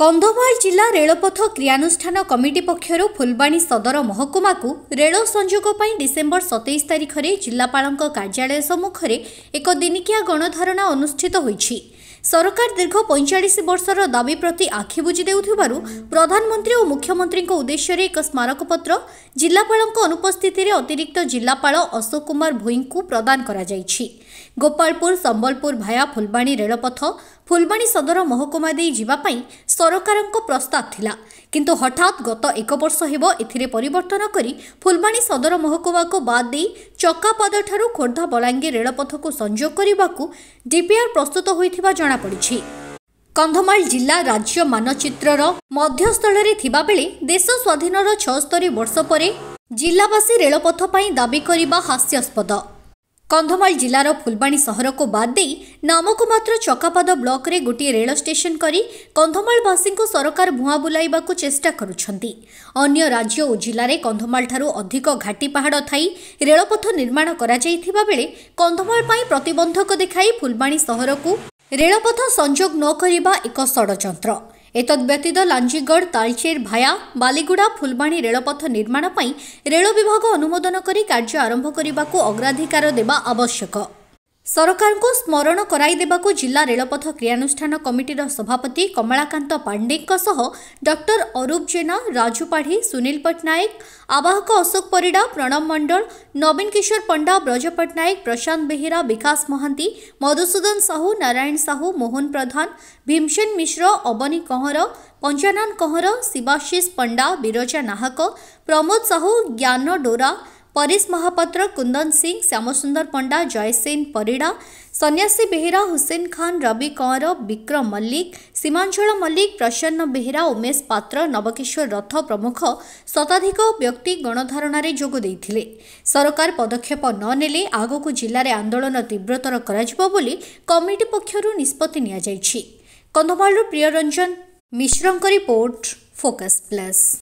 କନ୍ଧମାଳ ଜିଲ୍ଲା ରେଳପଥ କ୍ରିୟାନୁଷ୍ଠାନ କମିଟି ପକ୍ଷରୁ ଫୁଲବାଣୀ ସଦର ମହକୁମାକୁ ରେଳ ସଂଯୋଗ ପାଇଁ ଡିସେମ୍ବର ସତେଇଶ ତାରିଖରେ ଜିଲ୍ଲାପାଳଙ୍କ କାର୍ଯ୍ୟାଳୟ ସମ୍ମୁଖରେ ଏକ ଦିନିକିଆ ଗଣଧାରଣା ଅନୁଷ୍ଠିତ ହୋଇଛି ସରକାର ଦୀର୍ଘ ପଇଁଚାଳିଶ ବର୍ଷର ଦାବି ପ୍ରତି ଆଖି ବୁଜି ଦେଉଥିବାରୁ ପ୍ରଧାନମନ୍ତ୍ରୀ ଓ ମୁଖ୍ୟମନ୍ତ୍ରୀଙ୍କ ଉଦ୍ଦେଶ୍ୟରେ ଏକ ସ୍ମାରକପତ୍ର ଜିଲ୍ଲାପାଳଙ୍କ ଅନୁପସ୍ଥିତିରେ ଅତିରିକ୍ତ ଜିଲ୍ଲାପାଳ ଅଶୋକ କୁମାର ଭୂଇଙ୍କୁ ପ୍ରଦାନ କରାଯାଇଛି ଗୋପାଳପୁର ସମ୍ବଲପୁର ଭାୟା ଫୁଲବାଣୀ ରେଳପଥ ଫୁଲବାଣୀ ସଦର ମହକୁମା ଦେଇ ଯିବା ପାଇଁ ସରକାରଙ୍କ ପ୍ରସ୍ତାବ ଥିଲା କିନ୍ତୁ ହଠାତ୍ ଗତ ଏକ ବର୍ଷ ହେବ ଏଥିରେ ପରିବର୍ତ୍ତନ କରି ଫୁଲବାଣୀ ସଦର ମହକୁମାକୁ ବାଦ୍ ଦେଇ ଚକାପାଦଠାରୁ ଖୋର୍ଦ୍ଧା ବଲାଙ୍ଗୀର ରେଳପଥକୁ ସଂଯୋଗ କରିବାକୁ ଡିପିଆର୍ ପ୍ରସ୍ତୁତ ହୋଇଥିବା ଜଣାପଡ଼ିଛି କନ୍ଧମାଳ ଜିଲ୍ଲା ରାଜ୍ୟ ମାନଚିତ୍ରର ମଧ୍ୟସ୍ଥଳରେ ଥିବାବେଳେ ଦେଶ ସ୍ୱାଧୀନର ଛଅସ୍ତରୀ ବର୍ଷ ପରେ ଜିଲ୍ଲାବାସୀ ରେଳପଥ ପାଇଁ ଦାବି କରିବା ହାସ୍ୟାସ୍ପଦ କନ୍ଧମାଳ ଜିଲ୍ଲାର ଫୁଲବାଣୀ ସହରକୁ ବାଦ ଦେଇ ନାମକୁ ମାତ୍ର ଚକାପାଦ ବ୍ଲକରେ ଗୋଟିଏ ରେଳ ଷ୍ଟେସନ କରି କନ୍ଧମାଳବାସୀଙ୍କୁ ସରକାର ଭୂଆଁ ବୁଲାଇବାକୁ ଚେଷ୍ଟା କରୁଛନ୍ତି ଅନ୍ୟ ରାଜ୍ୟ ଓ ଜିଲ୍ଲାରେ କନ୍ଧମାଳଠାରୁ ଅଧିକ ଘାଟି ପାହାଡ଼ ଥାଇ ରେଳପଥ ନିର୍ମାଣ କରାଯାଇଥିବା ବେଳେ କନ୍ଧମାଳ ପାଇଁ ପ୍ରତିବନ୍ଧକ ଦେଖାଇ ଫୁଲବାଣୀ ସହରକୁ ରେଳପଥ ସଂଯୋଗ ନ କରିବା ଏକ ଷଡ଼ଯନ୍ତ୍ର ଏତଦ୍ବ୍ୟତୀତ ଲାଞ୍ଜିଗଡ଼ ତାଳଚେର ଭାୟା ବାଲିଗୁଡ଼ା ଫୁଲବାଣୀ ରେଳପଥ ନିର୍ମାଣ ପାଇଁ ରେଳ ବିଭାଗ ଅନୁମୋଦନ କରି କାର୍ଯ୍ୟ ଆରମ୍ଭ କରିବାକୁ ଅଗ୍ରାଧିକାର ଦେବା ଆବଶ୍ୟକ ସରକାରଙ୍କୁ ସ୍ମରଣ କରାଇଦେବାକୁ ଜିଲ୍ଲା ରେଳପଥ କ୍ରିୟାନୁଷ୍ଠାନ କମିଟିର ସଭାପତି କମଳାକାନ୍ତ ପାଣ୍ଡେଙ୍କ ସହ ଡକ୍ଟର ଅରୁପ ଜେନା ରାଜୁ ପାଢ଼ୀ ସୁନୀଲ ପଟ୍ଟନାୟକ ଆବାହକ ଅଶୋକ ପରିଡ଼ା ପ୍ରଣବ ମଣ୍ଡଳ ନବୀନ କିଶୋର ପଣ୍ଡା ବ୍ରଜ ପଟ୍ଟନାୟକ ପ୍ରଶାନ୍ତ ବେହେରା ବିକାଶ ମହାନ୍ତି ମଧୁସୂଦନ ସାହୁ ନାରାୟଣ ସାହୁ ମୋହନ ପ୍ରଧାନ ଭୀମସେନ ମିଶ୍ର ଅବନୀ କହଁର ପଞ୍ଚାନନ କହଁର ଶିବାଶିଷ ପଣ୍ଡା ବିରଜା ନାହକ ପ୍ରମୋଦ ସାହୁ ଜ୍ଞାନ ଡୋରା ପରିଶ ମହାପାତ୍ର କୁନ୍ଦନ ସିଂ ଶ୍ୟାମସୁନ୍ଦର ପଣ୍ଡା ଜୟସିନ ପରିଡ଼ା ସନ୍ୟାସୀ ବେହେରା ହୁସେନ ଖାନ୍ ରବି କଅଁର ବିକ୍ରମ ମଲ୍ଲିକ ସୀମାଞ୍ଚଳ ମଲ୍ଲିକ ପ୍ରସନ୍ନ ବେହେରା ଉମେଶ ପାତ୍ର ନବକିଶୋର ରଥ ପ୍ରମୁଖ ଶତାଧିକ ବ୍ୟକ୍ତି ଗଣଧାରଣାରେ ଯୋଗ ଦେଇଥିଲେ ସରକାର ପଦକ୍ଷେପ ନ ନେଲେ ଆଗକୁ ଜିଲ୍ଲାରେ ଆନ୍ଦୋଳନ ତୀବ୍ରତର କରାଯିବ ବୋଲି କମିଟି ପକ୍ଷରୁ ନିଷ୍ପତ୍ତି ନିଆଯାଇଛି କନ୍ଧମାଳରୁ ପ୍ରିୟରଞ୍ଜନ ମିଶ୍ରଙ୍କ ରିପୋର୍ଟ ଫୋକସ୍ ପ୍ଲସ୍